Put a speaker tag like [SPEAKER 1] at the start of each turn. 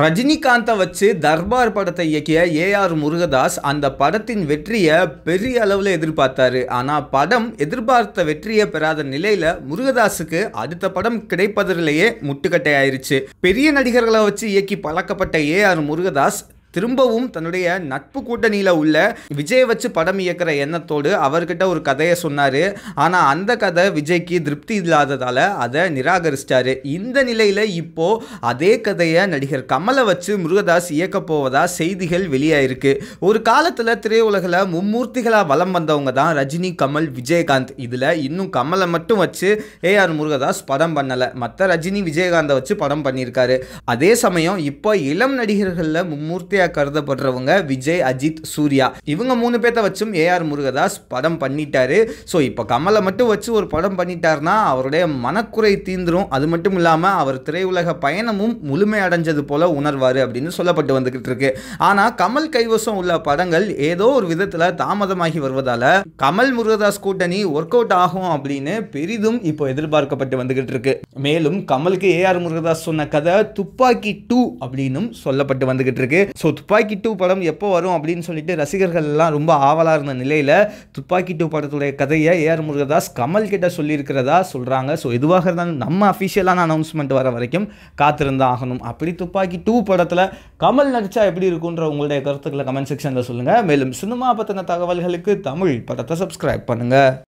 [SPEAKER 1] ரஜினிகாந்தை வச்சு தர்பார் படத்தை இயக்கிய ஏஆர் முருகதாஸ் அந்த படத்தின் வெற்றியை பெரிய அளவில் எதிர்பார்த்தாரு ஆனால் படம் எதிர்பார்த்த வெற்றியை பெறாத நிலையில் முருகதாஸுக்கு அடுத்த படம் கிடைப்பதிலேயே முட்டுக்கட்டை ஆயிடுச்சு பெரிய நடிகர்களை வச்சு இயக்கி பழக்கப்பட்ட ஏஆர் முருகதாஸ் திரும்பவும் தன்னுடைய நட்பு கூட்டணியில் உள்ள விஜய் வச்சு படம் இயக்கிற எண்ணத்தோடு அவர்கிட்ட ஒரு கதையை சொன்னார் ஆனால் அந்த கதை விஜய்க்கு திருப்தி இல்லாததால் அதை நிராகரிச்சிட்டார் இந்த நிலையில் இப்போது அதே கதையை நடிகர் கமலை வச்சு முருகதாஸ் இயக்க போவதா செய்திகள் வெளியாயிருக்கு ஒரு காலத்தில் திரையுலகில் மும்மூர்த்திகளாக வலம் வந்தவங்க தான் ரஜினி கமல் விஜயகாந்த் இதில் இன்னும் கமலை மட்டும் வச்சு ஏஆர் முருகதாஸ் படம் பண்ணலை மற்ற ரஜினி விஜயகாந்தை வச்சு படம் பண்ணியிருக்காரு அதே சமயம் இப்போ இளம் நடிகர்களில் மும்மூர்த்தி ஹீரோயா கருதப்படுறவங்க விஜய் அஜித் சூர்யா இவங்க மூணு பேர்த்த வச்சும் ஏஆர் முருகதாஸ் படம் பண்ணிட்டாரு ஸோ இப்போ கமலை மட்டும் வச்சு ஒரு படம் பண்ணிட்டார்னா அவருடைய மனக்குறை தீந்துரும் அது மட்டும் இல்லாமல் அவர் திரையுலக பயணமும் அடைஞ்சது போல உணர்வார் அப்படின்னு சொல்லப்பட்டு வந்துகிட்டு இருக்கு ஆனால் கமல் கைவசம் உள்ள படங்கள் ஏதோ ஒரு விதத்தில் தாமதமாகி வருவதால் கமல் முருகதாஸ் கூட்டணி ஒர்க் அவுட் ஆகும் அப்படின்னு பெரிதும் இப்போ எதிர்பார்க்கப்பட்டு வந்துகிட்டு இருக்கு மேலும் கமலுக்கு ஏஆர் முருகதாஸ் சொன்ன கதை துப்பாக்கி டூ அப்படின்னு சொல்லப்பட்டு வந்துகிட்டு இருக்கு துப்பாக்கி டூ படம் எப்போ வரும் அப்படின்னு சொல்லிட்டு ரசிகர்கள் எல்லாம் ரொம்ப ஆவலாக இருந்த நிலையில் துப்பாக்கி டூ படத்துடைய கதையை ஏஆர் முருகதாஸ் கமல் கிட்ட சொல்லியிருக்கிறதா சொல்கிறாங்க ஸோ எதுவாக இருந்தாலும் நம்ம அஃபிஷியலான அனௌன்ஸ்மெண்ட் வர வரைக்கும் காத்திருந்தான் ஆகணும் அப்படி துப்பாக்கி டூ படத்தில் கமல் நடித்தா எப்படி இருக்குன்ற உங்களுடைய கருத்துக்களை கமெண்ட் செக்ஷனில் சொல்லுங்கள் மேலும் சினிமா பற்றின தகவல்களுக்கு தமிழ் படத்தை சப்ஸ்கிரைப் பண்ணுங்கள்